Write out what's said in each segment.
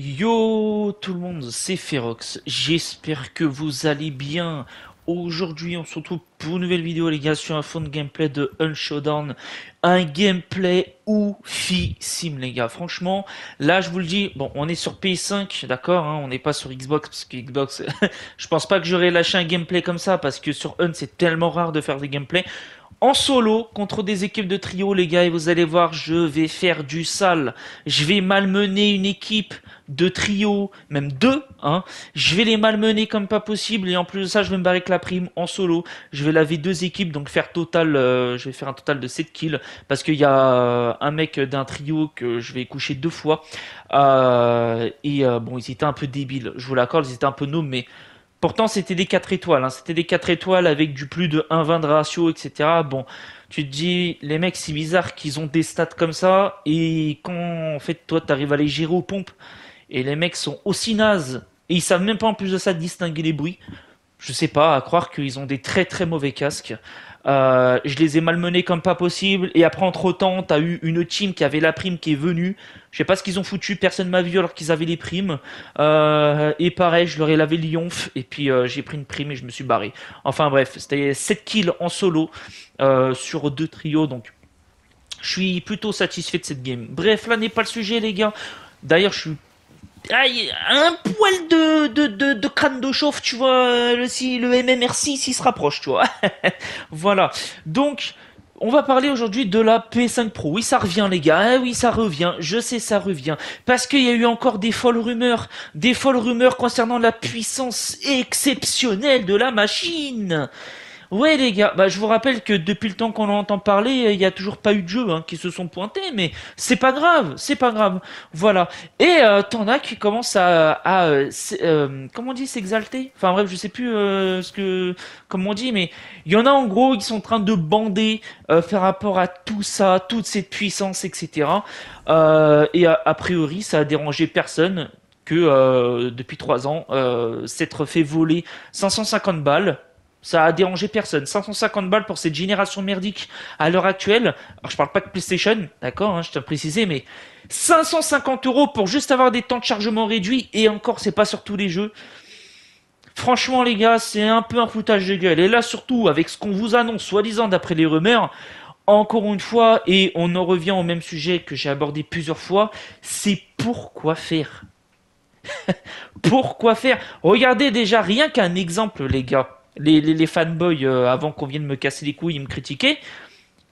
Yo tout le monde, c'est Ferox, j'espère que vous allez bien. Aujourd'hui on se retrouve pour une nouvelle vidéo les gars sur un fond de gameplay de Un Showdown. Un gameplay oufissime les gars. Franchement, là je vous le dis, bon on est sur PS5, d'accord, hein, on n'est pas sur Xbox parce que Xbox, je pense pas que j'aurais lâché un gameplay comme ça parce que sur Un c'est tellement rare de faire des gameplays. En solo, contre des équipes de trio les gars, et vous allez voir, je vais faire du sale. Je vais malmener une équipe de trio, même deux, hein. Je vais les malmener comme pas possible et en plus de ça je vais me barrer avec la prime en solo. Je vais laver deux équipes, donc faire total, euh, je vais faire un total de 7 kills, parce qu'il y a euh, un mec d'un trio que je vais coucher deux fois, euh, et bon, ils étaient un peu débiles, je vous l'accorde, ils étaient un peu mais Pourtant, c'était des 4 étoiles, hein. c'était des 4 étoiles avec du plus de 1-20 de ratio, etc. Bon, tu te dis, les mecs, c'est bizarre qu'ils ont des stats comme ça, et quand, en fait, toi, tu arrives à les gérer aux pompes, et les mecs sont aussi nazes, et ils savent même pas en plus de ça distinguer les bruits je sais pas, à croire qu'ils ont des très très mauvais casques. Euh, je les ai malmenés comme pas possible. Et après, entre temps, t'as eu une team qui avait la prime qui est venue. Je sais pas ce qu'ils ont foutu, personne m'a vu alors qu'ils avaient les primes. Euh, et pareil, je leur ai lavé l'ionf. Et puis euh, j'ai pris une prime et je me suis barré. Enfin bref, c'était 7 kills en solo sur deux trios. Donc je suis plutôt satisfait de cette game. Bref, là n'est pas le sujet, les gars. D'ailleurs, je suis ah, un poil de, de, de, de crâne de chauffe, tu vois, euh, le, si, le MMR6 il se rapproche, tu vois. voilà. Donc, on va parler aujourd'hui de la P5 Pro. Oui, ça revient, les gars. Ah oui, ça revient. Je sais, ça revient. Parce qu'il y a eu encore des folles rumeurs. Des folles rumeurs concernant la puissance exceptionnelle de la machine. Ouais les gars, bah, je vous rappelle que depuis le temps qu'on entend parler, euh, il n'y a toujours pas eu de jeu hein, qui se sont pointés, mais c'est pas grave, c'est pas grave. Voilà. Et euh, t'en as qui commencent à, à euh, euh, comment on dit, s'exalter. Enfin bref, je sais plus ce que, comment on dit, mais il y en a en gros qui sont en train de bander, faire rapport à tout ça, toute cette puissance, etc. et a, priori, ça a dérangé personne que depuis trois ans, s'être fait voler 550 balles ça a dérangé personne. 550 balles pour cette génération merdique à l'heure actuelle. Alors, je parle pas de PlayStation, d'accord, hein, je tiens à préciser, mais 550 euros pour juste avoir des temps de chargement réduits et encore, c'est pas sur tous les jeux. Franchement, les gars, c'est un peu un foutage de gueule. Et là, surtout, avec ce qu'on vous annonce, soi-disant d'après les rumeurs, encore une fois, et on en revient au même sujet que j'ai abordé plusieurs fois, c'est pourquoi faire Pourquoi faire Regardez déjà rien qu'un exemple, les gars les, fanboys, euh, avant qu'on vienne me casser les couilles et me critiquer,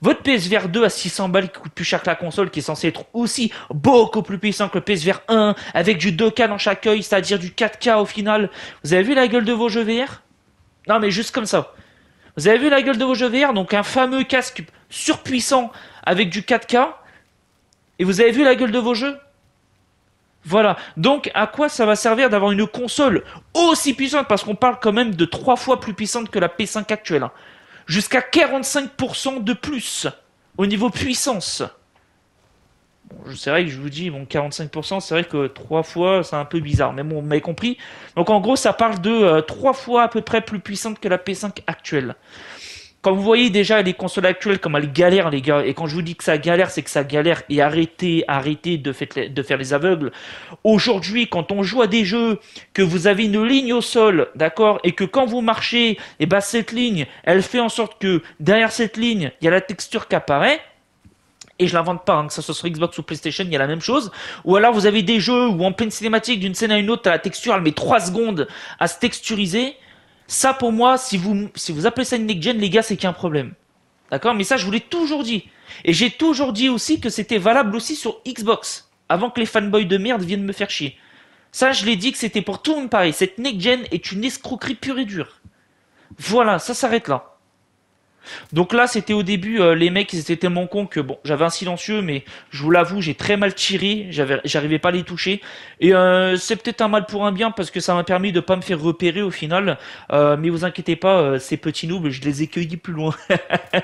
votre PSVR 2 à 600 balles qui coûte plus cher que la console, qui est censée être aussi beaucoup plus puissant que le PSVR 1, avec du 2K dans chaque œil, c'est-à-dire du 4K au final. Vous avez vu la gueule de vos jeux VR Non, mais juste comme ça. Vous avez vu la gueule de vos jeux VR Donc un fameux casque surpuissant avec du 4K. Et vous avez vu la gueule de vos jeux voilà. Donc, à quoi ça va servir d'avoir une console aussi puissante Parce qu'on parle quand même de trois fois plus puissante que la P5 actuelle. Hein. Jusqu'à 45% de plus au niveau puissance. Bon, c'est vrai que je vous dis, bon, 45%, c'est vrai que trois fois, c'est un peu bizarre, mais bon, vous m'avez compris. Donc, en gros, ça parle de euh, trois fois à peu près plus puissante que la P5 actuelle vous voyez déjà les consoles actuelles, comme elles galèrent, les gars, et quand je vous dis que ça galère, c'est que ça galère, et arrêtez, arrêtez de, faire les aveugles. Aujourd'hui, quand on joue à des jeux, que vous avez une ligne au sol, d'accord, et que quand vous marchez, et eh ben cette ligne, elle fait en sorte que derrière cette ligne, il y a la texture qui apparaît, et je l'invente pas, hein, que ce soit sur Xbox ou PlayStation, il y a la même chose. Ou alors vous avez des jeux où en pleine cinématique, d'une scène à une autre, la texture elle met 3 secondes à se texturiser. Ça, pour moi, si vous, si vous appelez ça une next-gen, les gars, c'est qu'il y a un problème. D'accord Mais ça, je vous l'ai toujours dit. Et j'ai toujours dit aussi que c'était valable aussi sur Xbox, avant que les fanboys de merde viennent me faire chier. Ça, je l'ai dit que c'était pour tout le monde pareil. Cette next-gen est une escroquerie pure et dure. Voilà, ça s'arrête là. Donc là, c'était au début, euh, les mecs, ils étaient tellement cons que bon, j'avais un silencieux, mais je vous l'avoue, j'ai très mal tiré, j'arrivais pas à les toucher. Et euh, c'est peut-être un mal pour un bien parce que ça m'a permis de pas me faire repérer au final. Euh, mais vous inquiétez pas, ces petits noobs, je les ai cueillis plus loin.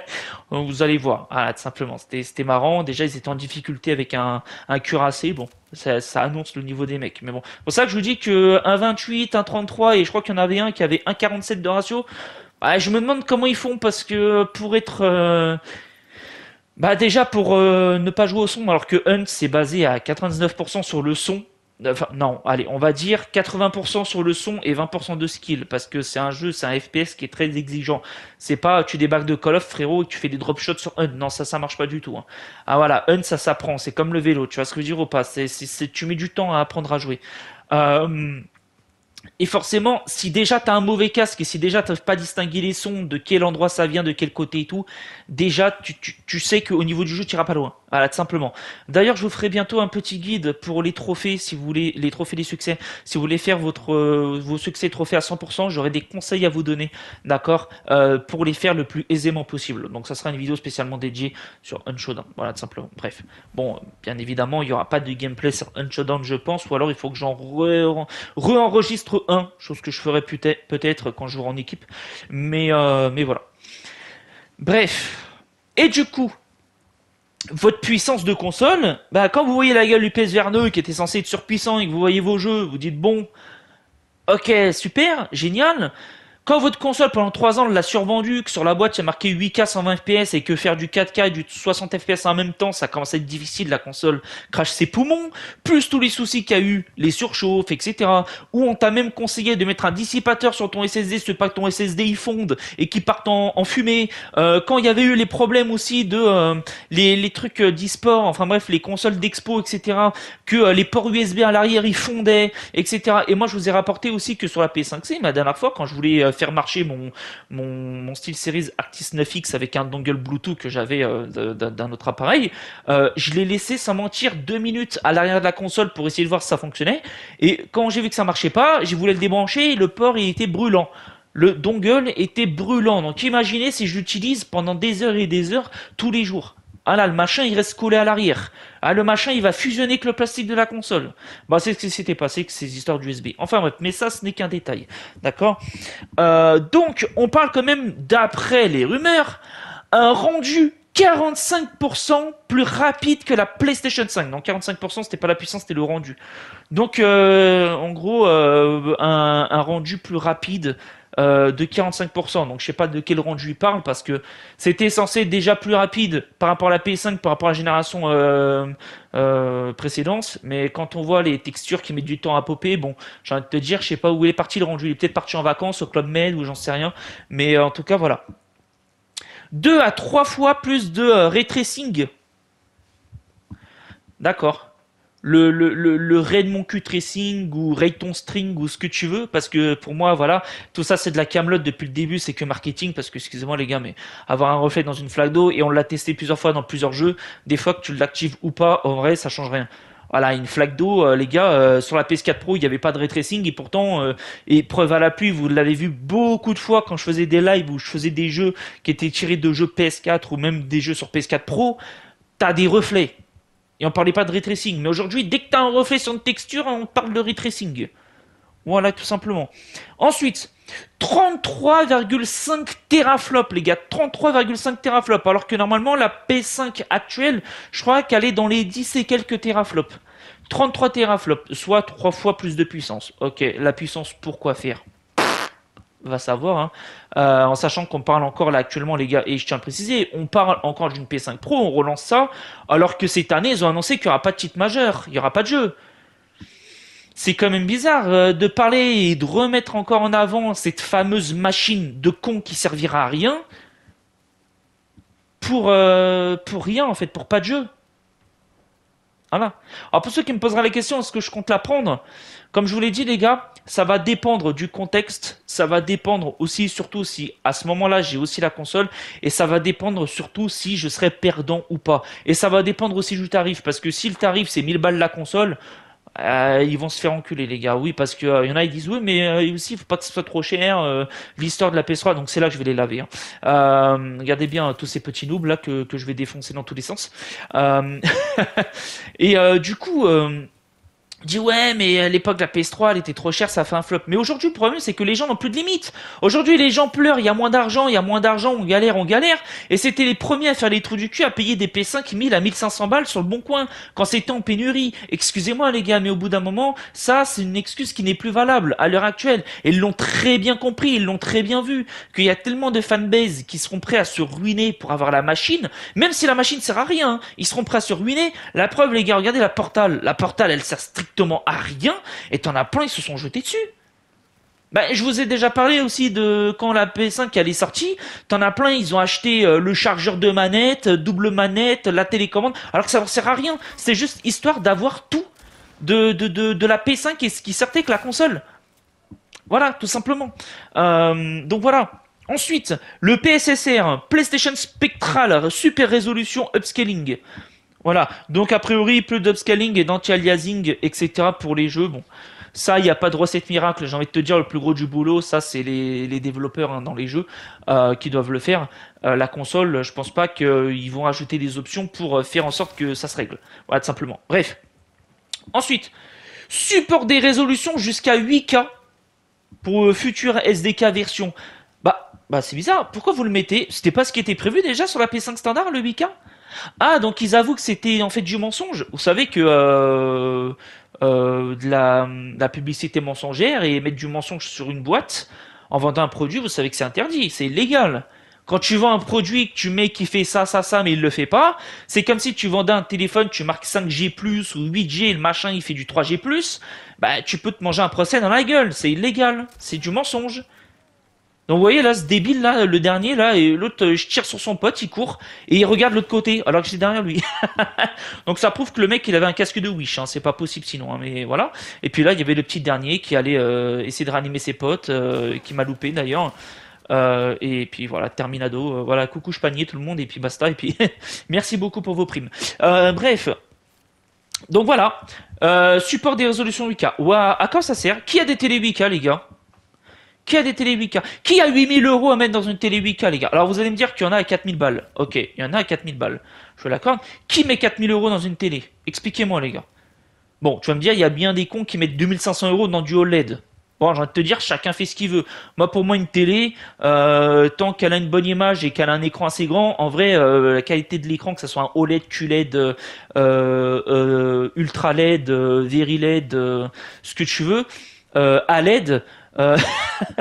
vous allez voir, tout ah, simplement. C'était marrant. Déjà, ils étaient en difficulté avec un, cuirassé. Bon, ça, ça, annonce le niveau des mecs. Mais bon, c'est pour ça que je vous dis que un 33 et je crois qu'il y en avait un qui avait un 47 de ratio. Bah, je me demande comment ils font parce que pour être euh, bah déjà pour euh, ne pas jouer au son alors que Hunt c'est basé à 99% sur le son. Enfin non, allez, on va dire 80% sur le son et 20% de skill parce que c'est un jeu, c'est un FPS qui est très exigeant. C'est pas tu débarques de Call of frérot et tu fais des drop shots sur Hunt. Non, ça ça marche pas du tout. Hein. Ah voilà, Hunt ça s'apprend, c'est comme le vélo, tu vois ce que je veux dire ou pas C'est tu mets du temps à apprendre à jouer. Euh, et forcément, si déjà t'as un mauvais casque et si déjà tu pas distinguer les sons, de quel endroit ça vient, de quel côté et tout, déjà tu, tu, tu sais qu'au niveau du jeu, tu iras pas loin. Voilà, tout simplement. D'ailleurs, je vous ferai bientôt un petit guide pour les trophées, si vous voulez, les trophées des succès. Si vous voulez faire votre, euh, vos succès trophées à 100%, j'aurai des conseils à vous donner, d'accord, euh, pour les faire le plus aisément possible. Donc, ça sera une vidéo spécialement dédiée sur Unshodown. Voilà, tout simplement. Bref. Bon, bien évidemment, il n'y aura pas de gameplay sur Unshodown, je pense, ou alors il faut que j'en re-enregistre un, chose que je ferai peut-être quand je jouerai en équipe. Mais, euh, mais voilà. Bref. Et du coup, votre puissance de console, bah, quand vous voyez la gueule du PSVR 2 qui était censé être surpuissant et que vous voyez vos jeux, vous dites bon, ok, super, génial, quand votre console pendant 3 ans l'a survendu, que sur la boîte il y a marqué 8K 120 FPS et que faire du 4K et du 60 FPS en même temps, ça commence à être difficile, la console crache ses poumons, plus tous les soucis qu'il y a eu, les surchauffes, etc. Ou on t'a même conseillé de mettre un dissipateur sur ton SSD, ce pas que ton SSD il fonde et qui parte en, fumée. Euh, quand il y avait eu les problèmes aussi de euh, les, les, trucs euh, d'e-sport, enfin bref, les consoles d'expo, etc. Que les ports USB à l'arrière ils fondaient, etc. Et moi je vous ai rapporté aussi que sur la ps 5 c ma dernière fois quand je voulais faire marcher mon, mon, mon SteelSeries Arctis 9X avec un dongle Bluetooth que j'avais euh, d'un autre appareil. Euh, je l'ai laissé sans mentir deux minutes à l'arrière de la console pour essayer de voir si ça fonctionnait. Et quand j'ai vu que ça marchait pas, j'ai voulu le débrancher le port était brûlant le dongle était brûlant. Donc imaginez si je l'utilise pendant des heures et des heures tous les jours. Ah là, le machin, il reste collé à l'arrière. Ah, le machin, il va fusionner avec le plastique de la console. Bah, c'est ce qui s'était passé avec ces histoires d'USB. Enfin bref, mais ça, ce n'est qu'un détail. D'accord euh, Donc, on parle quand même, d'après les rumeurs, un rendu 45% plus rapide que la PlayStation 5. Donc 45% c'était pas la puissance, c'était le rendu. Donc euh, en gros euh, un, un, rendu plus rapide euh, de 45%. Donc je sais pas de quel rendu il parle parce que c'était censé déjà plus rapide par rapport à la PS5, par rapport à la génération euh, euh, précédente. Mais quand on voit les textures qui mettent du temps à popper, bon, j'ai envie de te dire, je sais pas où il est parti le rendu Il est peut-être parti en vacances au Club Med ou j'en sais rien. Mais en tout cas, voilà. 2 à 3 fois plus de ray D'accord le, le, le, Raid Mon cul Tracing ou rayton String ou ce que tu veux, parce que pour moi, voilà, tout ça c'est de la camelote depuis le début, c'est que marketing, parce que, excusez-moi les gars, mais avoir un reflet dans une flaque d'eau, et on l'a testé plusieurs fois dans plusieurs jeux, des fois que tu l'actives ou pas, en vrai, ça change rien voilà, une flaque d'eau, euh, les gars, euh, sur la PS4 Pro, il n'y avait pas de tracing et pourtant, euh, et preuve à l'appui vous l'avez vu beaucoup de fois quand je faisais des lives ou je faisais des jeux qui étaient tirés de jeux PS4 ou même des jeux sur PS4 Pro, t'as des reflets. Et on parlait pas de retracing. Mais aujourd'hui, dès que tu as un reflet sur une texture, on parle de retracing. Voilà, tout simplement. Ensuite, 33,5 teraflops, les gars. 33,5 teraflops. Alors que normalement, la P5 actuelle, je crois qu'elle est dans les 10 et quelques teraflops. 33 teraflops, soit 3 fois plus de puissance. Ok, la puissance, pourquoi faire va savoir, hein. euh, en sachant qu'on parle encore là actuellement, les gars, et je tiens à le préciser, on parle encore d'une p 5 Pro, on relance ça, alors que cette année, ils ont annoncé qu'il n'y aura pas de titre majeur, il n'y aura pas de jeu. C'est quand même bizarre euh, de parler et de remettre encore en avant cette fameuse machine de con qui servira à rien pour, euh, pour rien en fait, pour pas de jeu. Alors pour ceux qui me poseront la question, est-ce que je compte la prendre Comme je vous l'ai dit les gars, ça va dépendre du contexte, ça va dépendre aussi, surtout si à ce moment-là j'ai aussi la console, et ça va dépendre surtout si je serai perdant ou pas. Et ça va dépendre aussi du tarif, parce que si le tarif c'est 1000 balles la console, euh, ils vont se faire enculer les gars. Oui, parce que euh, y en a ils disent oui, mais euh, aussi il faut pas que ce soit trop cher. Euh, l'histoire de la PS3, donc c'est là que je vais les laver. Hein. Euh, regardez bien tous ces petits noobs là que, que je vais défoncer dans tous les sens. et du coup. Euh, dit ouais mais à euh, l'époque la PS3 elle était trop chère ça fait un flop mais aujourd'hui le problème c'est que les gens n'ont plus de limites aujourd'hui les gens pleurent il y a moins d'argent il y a moins d'argent on galère on galère et c'était les premiers à faire les trous du cul à payer des P5 1000 à 1500 balles sur le bon coin quand c'était en pénurie excusez-moi les gars mais au bout d'un moment ça c'est une excuse qui n'est plus valable à l'heure actuelle et ils l'ont très bien compris ils l'ont très bien vu qu'il y a tellement de fanbase qui seront prêts à se ruiner pour avoir la machine même si la machine sert à rien ils seront prêts à se ruiner la preuve les gars regardez la Portal la Portal elle sert à rien, et t'en as plein, ils se sont jetés dessus. Ben je vous ai déjà parlé aussi de quand la PS5 elle est sortie, t'en as plein, ils ont acheté euh, le chargeur de manette, euh, double manette, la télécommande, alors que ça ne sert à rien. C'est juste histoire d'avoir tout de, la p 5 et ce qui sortait que la console. Voilà, tout simplement. Euh, donc voilà. Ensuite, le PSSR, PlayStation Spectral, Super Résolution Upscaling. Voilà. Donc, a priori, plus d'upscaling et d'anti-aliasing, etc. pour les jeux. Bon. Ça, il n'y a pas de recette miracle. J'ai envie de te dire, le plus gros du boulot, ça, c'est les, développeurs hein, dans les jeux euh, qui doivent le faire. Euh, la console, je pense pas qu'ils vont ajouter des options pour euh, faire en sorte que ça se règle. Voilà, tout simplement. Bref. Ensuite, support des résolutions jusqu'à 8K pour future SDK version. Bah, bah c'est bizarre. Pourquoi vous le mettez C'était pas ce qui était prévu déjà sur la P5 standard, le 8K Ah, donc ils avouent que c'était en fait du mensonge. Vous savez que euh, euh, de, la, publicité mensongère et mettre du mensonge sur une boîte en vendant un produit, vous savez que c'est interdit, c'est illégal. Quand tu vends un produit que tu mets qui fait ça, ça, ça, mais il le fait pas, c'est comme si tu vendais un téléphone, tu marques 5G+, ou 8G, le machin, il fait du 3G+, bah, tu peux te manger un procès dans la gueule, c'est illégal, c'est du mensonge. Donc vous voyez là ce débile là, le dernier là, et l'autre euh, je tire sur son pote, il court et il regarde l'autre côté alors que j'étais derrière lui. Donc ça prouve que le mec il avait un casque de Wish, hein, c'est pas possible sinon, hein, mais voilà. Et puis là il y avait le petit dernier qui allait euh, essayer de ranimer ses potes, euh, qui m'a loupé d'ailleurs. et puis voilà, terminado, voilà, coucou je panier tout le monde et puis basta et puis merci beaucoup pour vos primes. bref, donc voilà, support des résolutions 8K. à quoi ça sert Qui a des télé 8K les gars qui a des télé 8K Qui a 8000 euros à mettre dans une télé 8K, les gars Alors vous allez me dire qu'il y en a à 4000 balles. Ok, il y en a à 4000 balles. Je l'accorde. Qui met 4000 euros dans une télé Expliquez-moi, les gars. Bon, tu vas me dire, il y a bien des cons qui mettent 2500 euros dans du OLED. Bon, j'ai envie de te dire, chacun fait ce qu'il veut. Moi, pour moi, une télé, euh, tant qu'elle a une bonne image et qu'elle a un écran assez grand, en vrai, euh, la qualité de l'écran, que ce soit un OLED, QLED, euh, Ultra LED, Very LED, ce que tu veux, à LED, euh,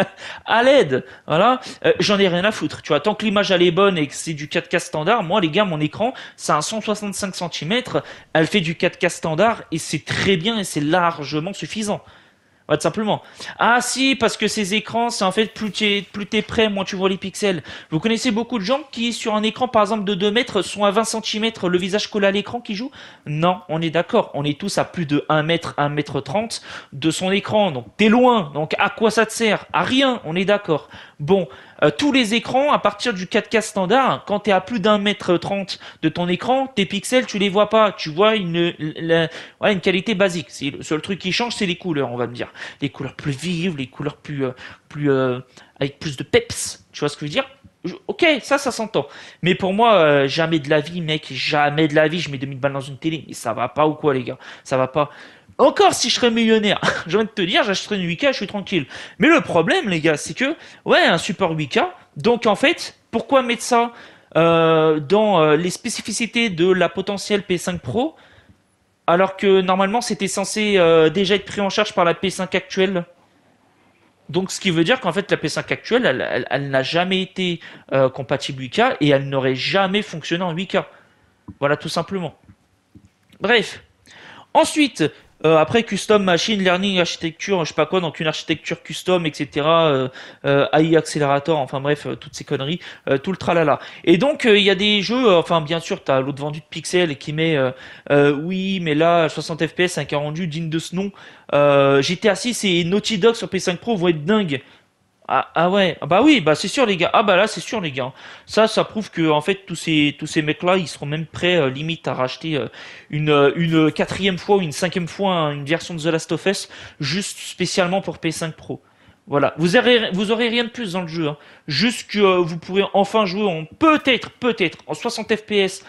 à l'aide, voilà, euh, j'en ai rien à foutre. Tu vois, tant que l'image elle est bonne et que c'est du 4K standard, moi les gars, mon écran, c'est un 165 cm, elle fait du 4K standard et c'est très bien et c'est largement suffisant simplement. Ah si, parce que ces écrans, c'est en fait plus t'es plus près, moins tu vois les pixels. Vous connaissez beaucoup de gens qui sur un écran par exemple de 2 mètres sont à 20 cm, le visage collé à l'écran qui joue Non, on est d'accord, on est tous à plus de 1 mètre, 1 mètre 30 de son écran. Donc t'es loin. Donc à quoi ça te sert À rien, on est d'accord. Bon, euh, tous les écrans, à partir du 4K standard, quand tu es à plus d'un mètre trente de ton écran, tes pixels, tu les vois pas. Tu vois une, une qualité basique. C'est le seul truc qui change, c'est les couleurs, on va me dire. Les couleurs plus vives, les couleurs plus, euh, plus euh, avec plus de peps. Tu vois ce que je veux dire Ok, ça, ça s'entend. Mais pour moi, jamais de la vie, mec, jamais de la vie, je mets 2000 balles dans une télé. Mais ça va pas ou quoi, les gars Ça va pas. Encore si je serais millionnaire, j'ai envie de te dire, j'achèterais une 8K, je suis tranquille. Mais le problème, les gars, c'est que, ouais, un support 8K, donc en fait, pourquoi mettre ça euh, dans euh, les spécificités de la potentielle P5 Pro, alors que normalement c'était censé euh, déjà être pris en charge par la P5 actuelle donc, ce qui veut dire qu'en fait, la P5 actuelle, elle, elle n'a jamais été compatible 8K et elle n'aurait jamais fonctionné en 8K. Voilà, tout simplement. Bref. Ensuite, euh, après, custom machine learning architecture, je sais pas quoi, donc une architecture custom, etc. Euh, euh, AI accélérateur, enfin bref, toutes ces conneries, tout le tralala. Et donc il y a des jeux, enfin bien sûr, t'as l'autre vendu de Pixel qui met, oui, mais là 60 FPS, un rendu digne de ce nom. GTA 6 et Naughty Dog sur P5 Pro vont être dingues. Ah, ah, ouais, ah bah oui, bah c'est sûr les gars. Ah bah là c'est sûr les gars. Ça, ça prouve que en fait tous ces tous ces mecs là, ils seront même prêts euh, limite à racheter euh, une euh, une quatrième fois ou une cinquième fois hein, une version de The Last of Us juste spécialement pour PS5 Pro. Voilà, vous aurez vous aurez rien de plus dans le jeu, hein. juste que vous pourrez enfin jouer en peut-être peut-être en 60 FPS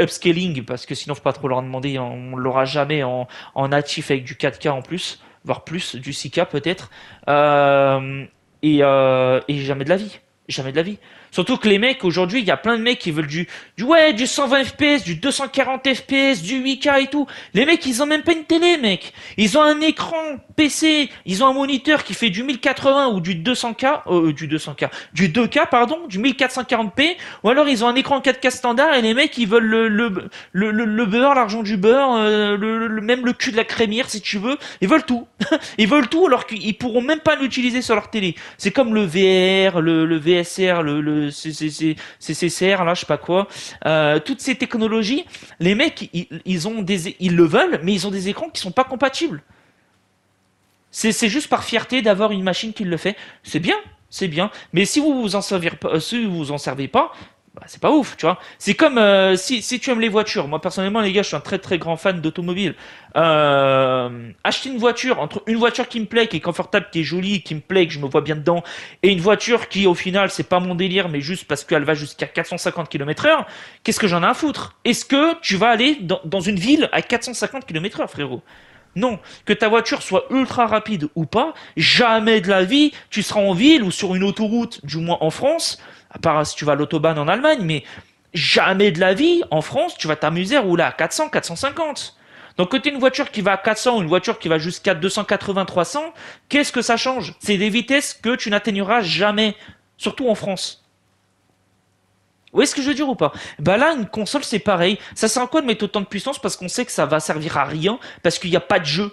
upscaling parce que sinon faut pas trop leur demander, hein. on l'aura jamais en en natif avec du 4K en plus, voire plus du 6K peut-être. Euh et, euh, et jamais de la vie. Jamais de la vie. Surtout que les mecs, aujourd'hui, il y a plein de mecs qui veulent du, ouais, du 120 FPS, du 240 FPS, du 8K et tout. Les mecs, ils ont même pas une télé, mec. Ils ont un écran PC, ils ont un moniteur qui fait du 1080 ou du 200K, euh, euh, du 200K, du 2K, pardon, du 1440p, ou alors ils ont un écran 4K standard et les mecs, ils veulent le, le, le, le, beurre, l'argent du beurre, euh, le, même le cul de la crémière, si tu veux. Ils veulent tout. ils veulent tout alors qu'ils pourront même pas l'utiliser sur leur télé. C'est comme le VR, le, le VSR, le CCCR là, je sais pas quoi, euh, toutes ces technologies, les mecs ils, le veulent, mais ils ont des écrans qui sont pas compatibles. C'est juste par fierté d'avoir une machine qui le fait. C'est bien, c'est bien. Mais si vous vous en servez euh, si vous vous en servez pas, bah, c'est pas ouf, tu vois. C'est comme euh, si, si, tu aimes les voitures. Moi personnellement, les gars, je suis un très très grand fan d'automobile. Euh, acheter une voiture entre une voiture qui me plaît, qui est confortable, qui est jolie, qui me plaît, que je me vois bien dedans, et une voiture qui au final c'est pas mon délire, mais juste parce qu'elle va jusqu'à 450 km/h. Qu'est-ce que j'en ai à foutre Est-ce que tu vas aller dans, dans une ville à 450 km/h, frérot non, que ta voiture soit ultra rapide ou pas, jamais de la vie, tu seras en ville ou sur une autoroute, du moins en France, à part si tu vas à l'autobahn en Allemagne, mais jamais de la vie, en France, tu vas t'amuser à rouler à 400, 450. Donc, que tu une voiture qui va à 400 ou une voiture qui va jusqu'à 280, 300, qu'est-ce que ça change C'est des vitesses que tu n'atteigneras jamais, surtout en France. Vous voyez ce que je veux dire ou pas Bah là, une console, c'est pareil. Ça sert à quoi de mettre autant de puissance parce qu'on sait que ça va servir à rien parce qu'il n'y a pas de jeu.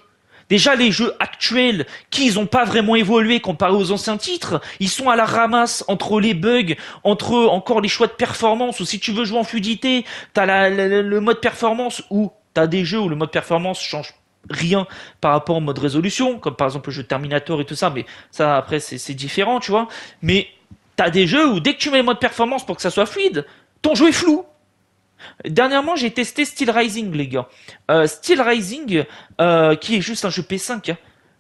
Déjà, les jeux actuels, qui n'ont ont pas vraiment évolué comparé aux anciens titres, ils sont à la ramasse entre les bugs, entre encore les choix de performance, ou si tu veux jouer en fluidité, t'as as le mode performance, ou t'as des jeux où le mode performance change rien par rapport au mode résolution, comme par exemple le jeu Terminator et tout ça, mais ça après c'est différent, tu vois. Mais T'as des jeux où dès que tu mets le mode performance pour que ça soit fluide, ton jeu est flou. Dernièrement, j'ai testé Steel Rising, les gars. Euh, Steel Rising, euh, qui est juste un jeu P5, hein.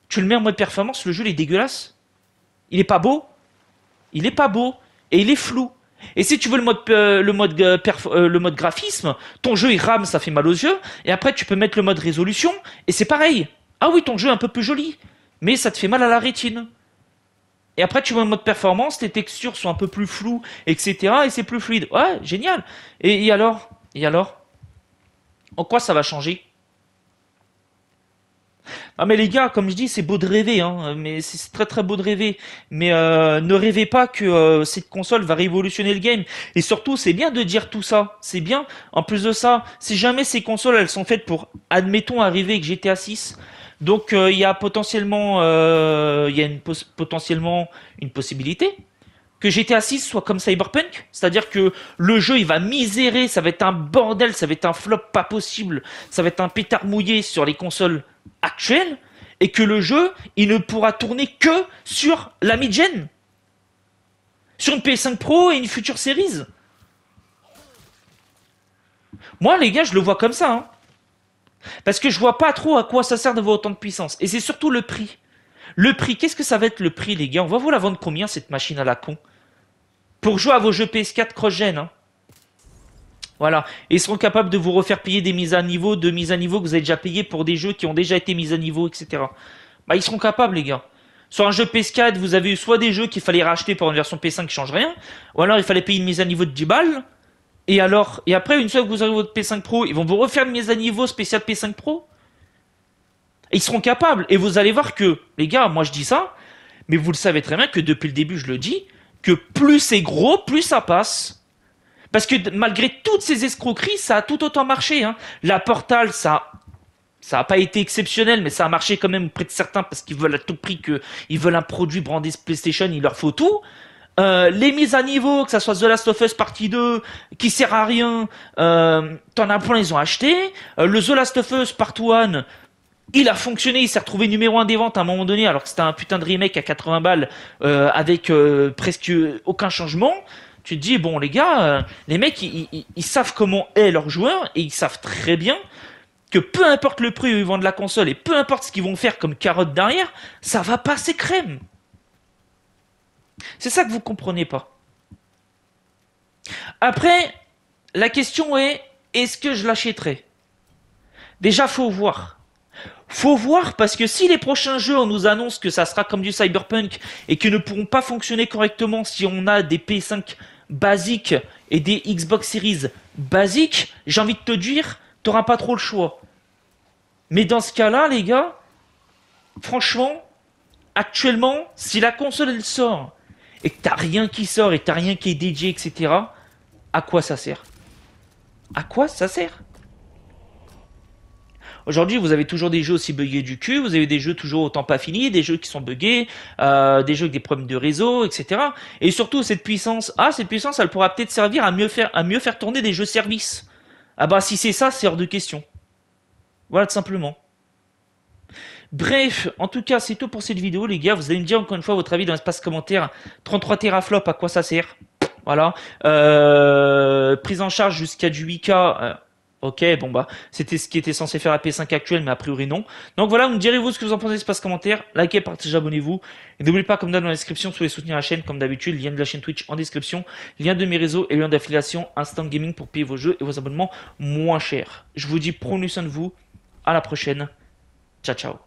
tu le mets en mode performance, le jeu il est dégueulasse. Il est pas beau. Il est pas beau. Et il est flou. Et si tu veux le mode, euh, le, mode le mode graphisme, ton jeu il rame, ça fait mal aux yeux. Et après, tu peux mettre le mode résolution, et c'est pareil. Ah oui, ton jeu est un peu plus joli, mais ça te fait mal à la rétine. Et après, tu vois, en mode performance, les textures sont un peu plus floues, etc. Et c'est plus fluide. Ouais, génial. Et, alors Et alors En quoi ça va changer ah mais les gars, comme je dis, c'est beau de rêver, hein. mais c'est très très beau de rêver. Mais euh, ne rêvez pas que euh, cette console va révolutionner le game. Et surtout, c'est bien de dire tout ça, c'est bien. En plus de ça, si jamais ces consoles, elles sont faites pour, admettons, arriver que GTA 6, donc euh, il y a potentiellement, euh, il y a une potentiellement une possibilité que GTA 6 soit comme Cyberpunk, c'est-à-dire que le jeu il va misérer, ça va être un bordel, ça va être un flop pas possible, ça va être un pétard mouillé sur les consoles actuelles, et que le jeu il ne pourra tourner que sur la mid-gen, sur une PS5 Pro et une future Series. Moi les gars, je le vois comme ça. Hein. Parce que je vois pas trop à quoi ça sert d'avoir autant de puissance. Et c'est surtout le prix. Le prix, qu'est-ce que ça va être le prix, les gars On va vous la vendre combien, cette machine à la con Pour jouer à vos jeux PS4 cross hein. voilà. ils seront capables de vous refaire payer des mises à niveau, de mises à niveau que vous avez déjà payé pour des jeux qui ont déjà été mis à niveau, etc. Bah, ils seront capables, les gars. Sur un jeu PS4, vous avez eu soit des jeux qu'il fallait racheter pour une version PS5 qui change rien, ou alors il fallait payer une mise à niveau de 10 balles, et alors, et après, une fois que vous avez votre P5 Pro, ils vont vous refaire une mise à niveau spéciale P5 Pro Ils seront capables. Et vous allez voir que, les gars, moi je dis ça, mais vous le savez très bien que depuis le début, je le dis, que plus c'est gros, plus ça passe. Parce que malgré toutes ces escroqueries, ça a tout autant marché. Hein. La Portal, ça ça n'a pas été exceptionnel, mais ça a marché quand même auprès de certains parce qu'ils veulent à tout prix que ils veulent un produit brandé PlayStation, il leur faut tout. Euh, les mises à niveau, que ça soit The Last of Us Partie 2, qui sert à rien, euh, t'en as plein, ils ont acheté. Euh, le The Last of Us Part 1, il a fonctionné, il s'est retrouvé numéro 1 des ventes à un moment donné, alors que c'était un putain de remake à 80 balles, avec presque aucun changement. Tu te dis, bon les gars, les mecs, ils, savent comment est leur joueur, et ils savent très bien que peu importe le prix où ils vendent la console, et peu importe ce qu'ils vont faire comme carotte derrière, ça va passer crème. C'est ça que vous comprenez pas. Après, la question est, est-ce que je l'achèterai Déjà, faut voir. Faut voir parce que si les prochains jeux, on nous annonce que ça sera comme du cyberpunk et qu'ils ne pourront pas fonctionner correctement si on a des PS5 basiques et des Xbox Series basiques, j'ai envie de te dire, t'auras pas trop le choix. Mais dans ce cas-là, les gars, franchement, actuellement, si la console elle sort et que t'as rien qui sort et t'as rien qui est dédié, etc., à quoi ça sert À quoi ça sert Aujourd'hui, vous avez toujours des jeux aussi buggés du cul, vous avez des jeux toujours autant pas finis, des jeux qui sont buggés, euh, des jeux avec des problèmes de réseau, etc. Et surtout, cette puissance, ah, cette puissance, elle pourra peut-être servir à mieux faire, à mieux faire tourner des jeux services. Ah bah, si c'est ça, c'est hors de question. Voilà, tout simplement. Bref, en tout cas, c'est tout pour cette vidéo, les gars. Vous allez me dire encore une fois votre avis dans l'espace commentaire. 33 teraflop, à quoi ça sert Voilà. Euh, prise en charge jusqu'à du 8K. Euh, ok, bon bah, c'était ce qui était censé faire la PS5 actuelle, mais a priori non. Donc voilà, vous me direz-vous ce que vous en pensez, l'espace commentaire. Likez, partagez, abonnez-vous. Et n'oubliez pas, comme d'hab dans la description, si vous soutenir la chaîne, comme d'habitude, lien de la chaîne Twitch en description, lien de mes réseaux et lien d'affiliation Instant Gaming pour payer vos jeux et vos abonnements moins chers. Je vous dis, prenez soin de vous. À la prochaine. Ciao, ciao.